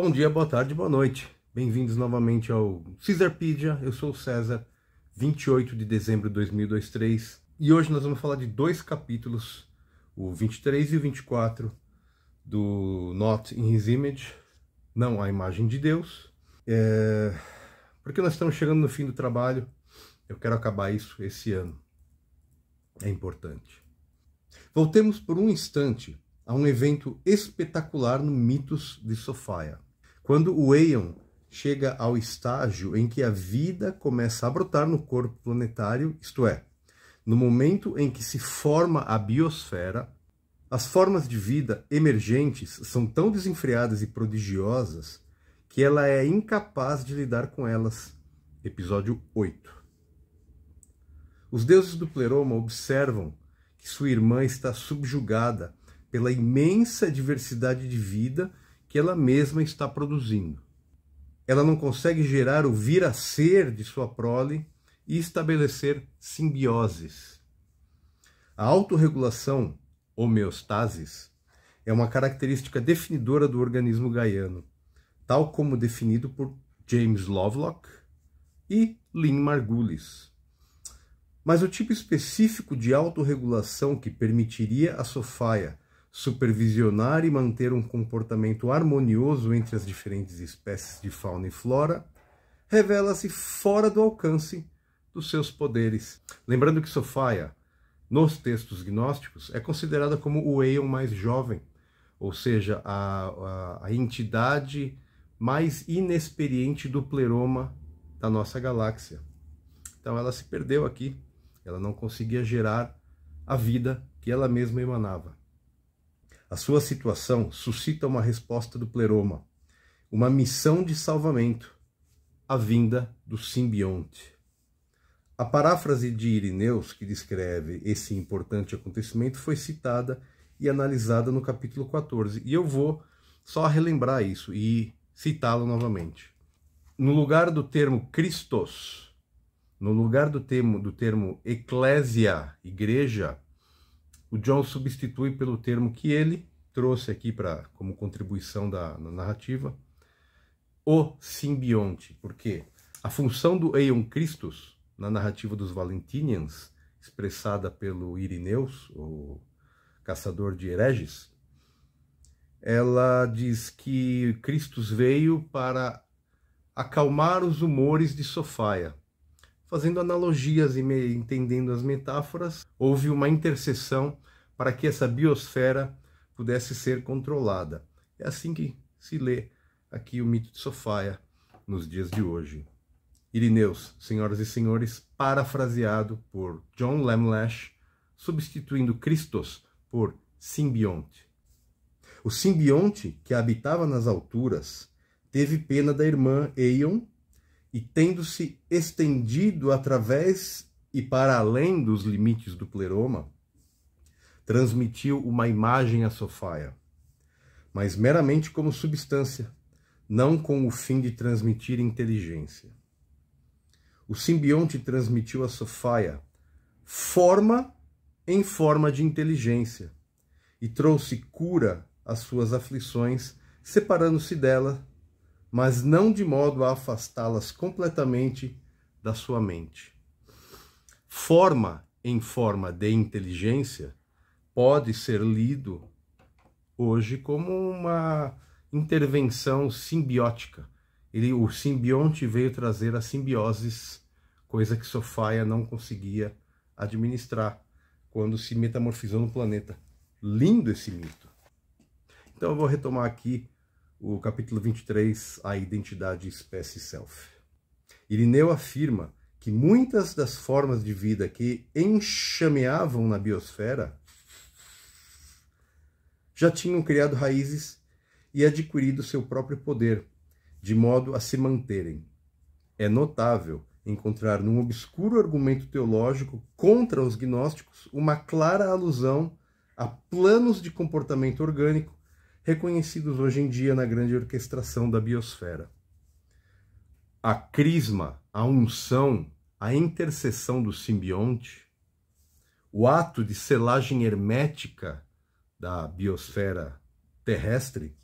Bom dia, boa tarde, boa noite. Bem-vindos novamente ao Caesarpedia. Eu sou o César, 28 de dezembro de 2023, e hoje nós vamos falar de dois capítulos, o 23 e o 24 do Not in His Image, não a imagem de Deus. É... Porque nós estamos chegando no fim do trabalho, eu quero acabar isso esse ano. É importante. Voltemos por um instante a um evento espetacular no Mitos de Sofia quando o Eion chega ao estágio em que a vida começa a brotar no corpo planetário, isto é, no momento em que se forma a biosfera, as formas de vida emergentes são tão desenfreadas e prodigiosas que ela é incapaz de lidar com elas. Episódio 8. Os deuses do pleroma observam que sua irmã está subjugada pela imensa diversidade de vida que ela mesma está produzindo. Ela não consegue gerar o vir a ser de sua prole e estabelecer simbioses. A autorregulação, homeostasis, é uma característica definidora do organismo gaiano, tal como definido por James Lovelock e Lynn Margulis. Mas o tipo específico de autorregulação que permitiria a Sofaia supervisionar e manter um comportamento harmonioso entre as diferentes espécies de fauna e flora, revela-se fora do alcance dos seus poderes. Lembrando que Sophia, nos textos gnósticos, é considerada como o Eion mais jovem, ou seja, a, a, a entidade mais inexperiente do pleroma da nossa galáxia. Então ela se perdeu aqui, ela não conseguia gerar a vida que ela mesma emanava. A sua situação suscita uma resposta do pleroma, uma missão de salvamento, a vinda do simbionte. A paráfrase de Irineus, que descreve esse importante acontecimento, foi citada e analisada no capítulo 14, e eu vou só relembrar isso e citá-lo novamente. No lugar do termo Christos, no lugar do termo, do termo eclésia, igreja, o John substitui pelo termo que ele trouxe aqui para como contribuição da narrativa, o simbionte, porque a função do Eion Christus na narrativa dos Valentinians, expressada pelo Irineus, o caçador de hereges, ela diz que Cristo veio para acalmar os humores de Sofia fazendo analogias e entendendo as metáforas, houve uma interseção para que essa biosfera pudesse ser controlada. É assim que se lê aqui o mito de Sofia nos dias de hoje. Irineus, senhoras e senhores, parafraseado por John Lamlash, substituindo Christos por simbionte. O simbionte, que habitava nas alturas, teve pena da irmã Eion e tendo-se estendido através e para além dos limites do pleroma, transmitiu uma imagem a Sofia, mas meramente como substância, não com o fim de transmitir inteligência. O simbionte transmitiu a Sofia forma em forma de inteligência e trouxe cura às suas aflições, separando-se dela mas não de modo a afastá-las completamente da sua mente. Forma em forma de inteligência pode ser lido hoje como uma intervenção simbiótica. Ele, o simbionte veio trazer as simbioses, coisa que Sofia não conseguia administrar quando se metamorfizou no planeta. Lindo esse mito. Então eu vou retomar aqui o capítulo 23, a identidade espécie-self. Irineu afirma que muitas das formas de vida que enxameavam na biosfera já tinham criado raízes e adquirido seu próprio poder, de modo a se manterem. É notável encontrar num obscuro argumento teológico contra os gnósticos uma clara alusão a planos de comportamento orgânico reconhecidos hoje em dia na grande orquestração da biosfera. A crisma, a unção, a intercessão do simbionte, o ato de selagem hermética da biosfera terrestre,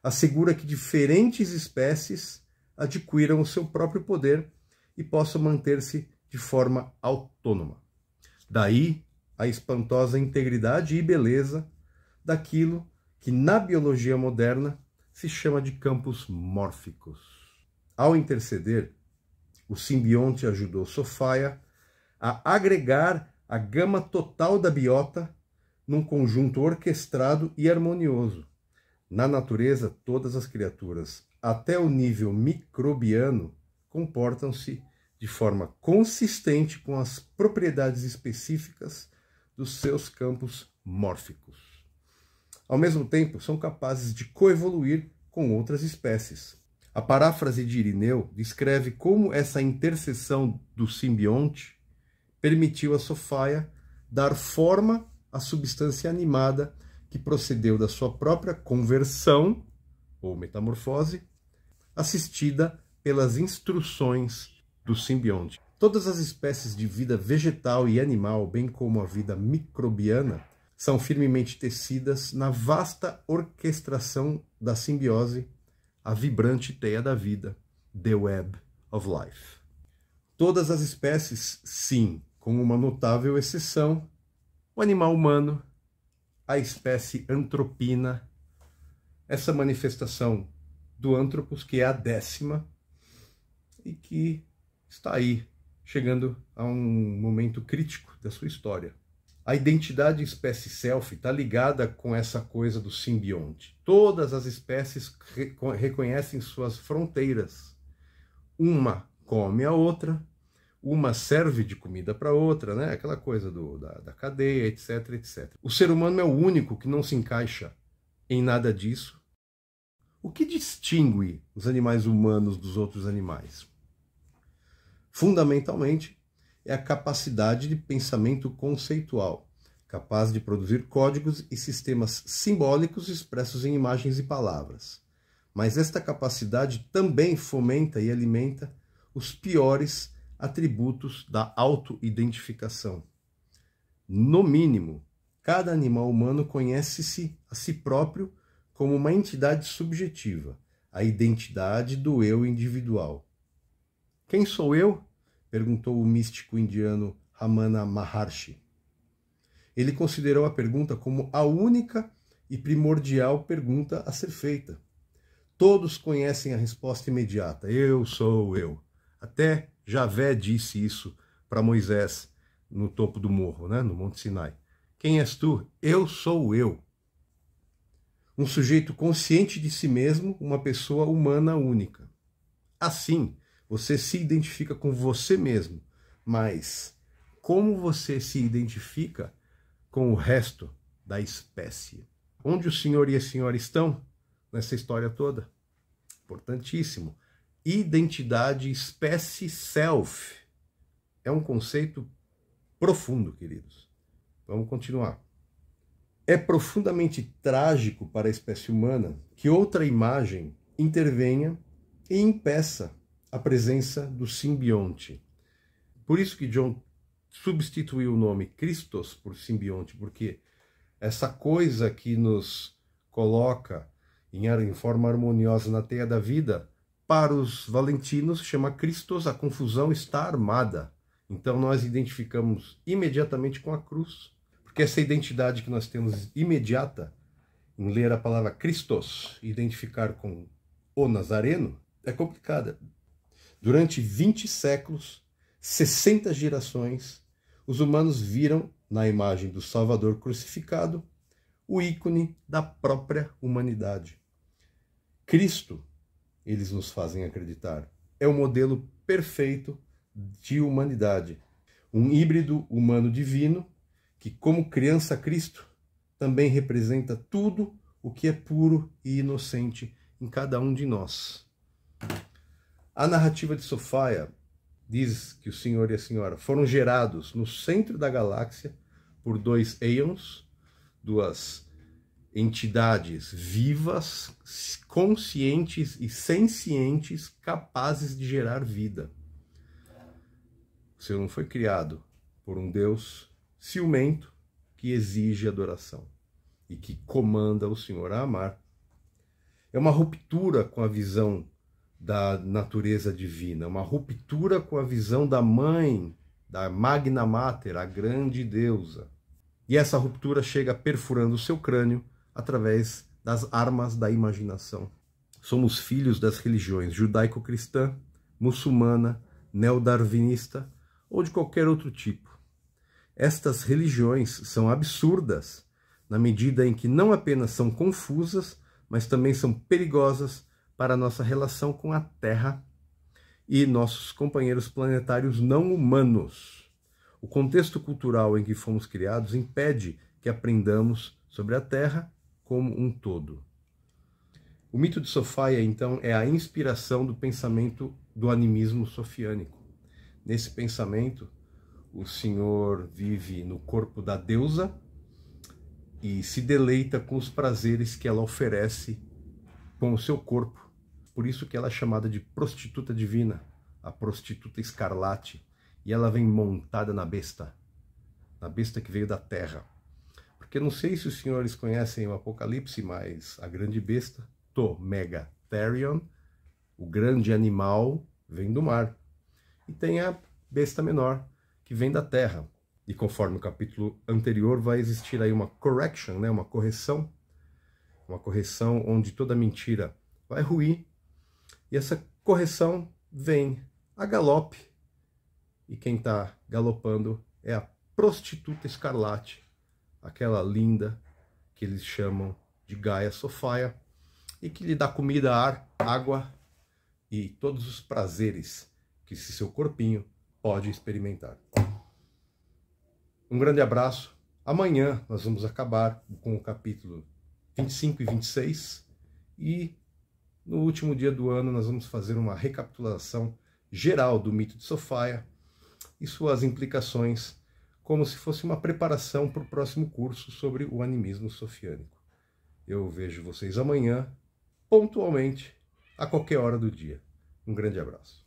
assegura que diferentes espécies adquiram o seu próprio poder e possam manter-se de forma autônoma. Daí a espantosa integridade e beleza daquilo que na biologia moderna se chama de campos mórficos. Ao interceder, o simbionte ajudou Sofia a agregar a gama total da biota num conjunto orquestrado e harmonioso. Na natureza, todas as criaturas, até o nível microbiano, comportam-se de forma consistente com as propriedades específicas dos seus campos mórficos ao mesmo tempo são capazes de coevoluir com outras espécies. A paráfrase de Irineu descreve como essa interseção do simbionte permitiu a Sofaia dar forma à substância animada que procedeu da sua própria conversão ou metamorfose, assistida pelas instruções do simbionte. Todas as espécies de vida vegetal e animal, bem como a vida microbiana, são firmemente tecidas na vasta orquestração da simbiose, a vibrante teia da vida, The Web of Life. Todas as espécies, sim, com uma notável exceção, o animal humano, a espécie antropina, essa manifestação do Antropos, que é a décima, e que está aí, chegando a um momento crítico da sua história. A identidade espécie self está ligada com essa coisa do simbionte. Todas as espécies reconhecem suas fronteiras. Uma come a outra, uma serve de comida para outra, né? aquela coisa do, da, da cadeia, etc, etc. O ser humano é o único que não se encaixa em nada disso. O que distingue os animais humanos dos outros animais? Fundamentalmente, é a capacidade de pensamento conceitual, capaz de produzir códigos e sistemas simbólicos expressos em imagens e palavras. Mas esta capacidade também fomenta e alimenta os piores atributos da autoidentificação. No mínimo, cada animal humano conhece-se a si próprio como uma entidade subjetiva, a identidade do eu individual. Quem sou eu? perguntou o místico indiano Ramana Maharshi. Ele considerou a pergunta como a única e primordial pergunta a ser feita. Todos conhecem a resposta imediata: Eu sou eu. Até Javé disse isso para Moisés no topo do morro, né, no Monte Sinai. Quem és tu? Eu sou eu. Um sujeito consciente de si mesmo, uma pessoa humana única. Assim, você se identifica com você mesmo, mas como você se identifica com o resto da espécie? Onde o senhor e a senhora estão nessa história toda? Importantíssimo. Identidade, espécie, self. É um conceito profundo, queridos. Vamos continuar. É profundamente trágico para a espécie humana que outra imagem intervenha e impeça a presença do simbionte. Por isso que John substituiu o nome Christos por simbionte, porque essa coisa que nos coloca em, forma harmoniosa na teia da vida, para os valentinos chama Christos, a confusão está armada. Então nós identificamos imediatamente com a cruz, porque essa identidade que nós temos imediata em ler a palavra Christos, identificar com o Nazareno, é complicada. Durante 20 séculos, 60 gerações, os humanos viram na imagem do Salvador crucificado o ícone da própria humanidade. Cristo, eles nos fazem acreditar, é o modelo perfeito de humanidade, um híbrido humano divino que, como criança Cristo, também representa tudo o que é puro e inocente em cada um de nós. A narrativa de Sofia diz que o Senhor e a Senhora foram gerados no centro da galáxia por dois Aeons, duas entidades vivas, conscientes e sencientes, capazes de gerar vida. O Senhor não foi criado por um Deus ciumento que exige adoração e que comanda o Senhor a amar. É uma ruptura com a visão da natureza divina, uma ruptura com a visão da mãe, da Magna Mater, a grande deusa. E essa ruptura chega perfurando o seu crânio através das armas da imaginação. Somos filhos das religiões judaico-cristã, muçulmana, neodarwinista ou de qualquer outro tipo. Estas religiões são absurdas na medida em que não apenas são confusas, mas também são perigosas para nossa relação com a Terra e nossos companheiros planetários não humanos. O contexto cultural em que fomos criados impede que aprendamos sobre a Terra como um todo. O mito de Sofia então, é a inspiração do pensamento do animismo sofiânico. Nesse pensamento, o Senhor vive no corpo da deusa e se deleita com os prazeres que ela oferece com o seu corpo. Por isso que ela é chamada de prostituta divina, a prostituta escarlate, e ela vem montada na besta, na besta que veio da terra. Porque não sei se os senhores conhecem o Apocalipse, mas a grande besta, To therion, o grande animal, vem do mar. E tem a besta menor, que vem da terra. E conforme o capítulo anterior, vai existir aí uma correction, né, uma correção uma correção onde toda mentira vai ruir, e essa correção vem a galope, e quem está galopando é a prostituta escarlate, aquela linda que eles chamam de Gaia Sofia, e que lhe dá comida, ar, água e todos os prazeres que seu corpinho pode experimentar. Um grande abraço. Amanhã nós vamos acabar com o capítulo 25 e 26. E no último dia do ano nós vamos fazer uma recapitulação geral do mito de Sofia e suas implicações, como se fosse uma preparação para o próximo curso sobre o animismo sofiânico. Eu vejo vocês amanhã, pontualmente, a qualquer hora do dia. Um grande abraço.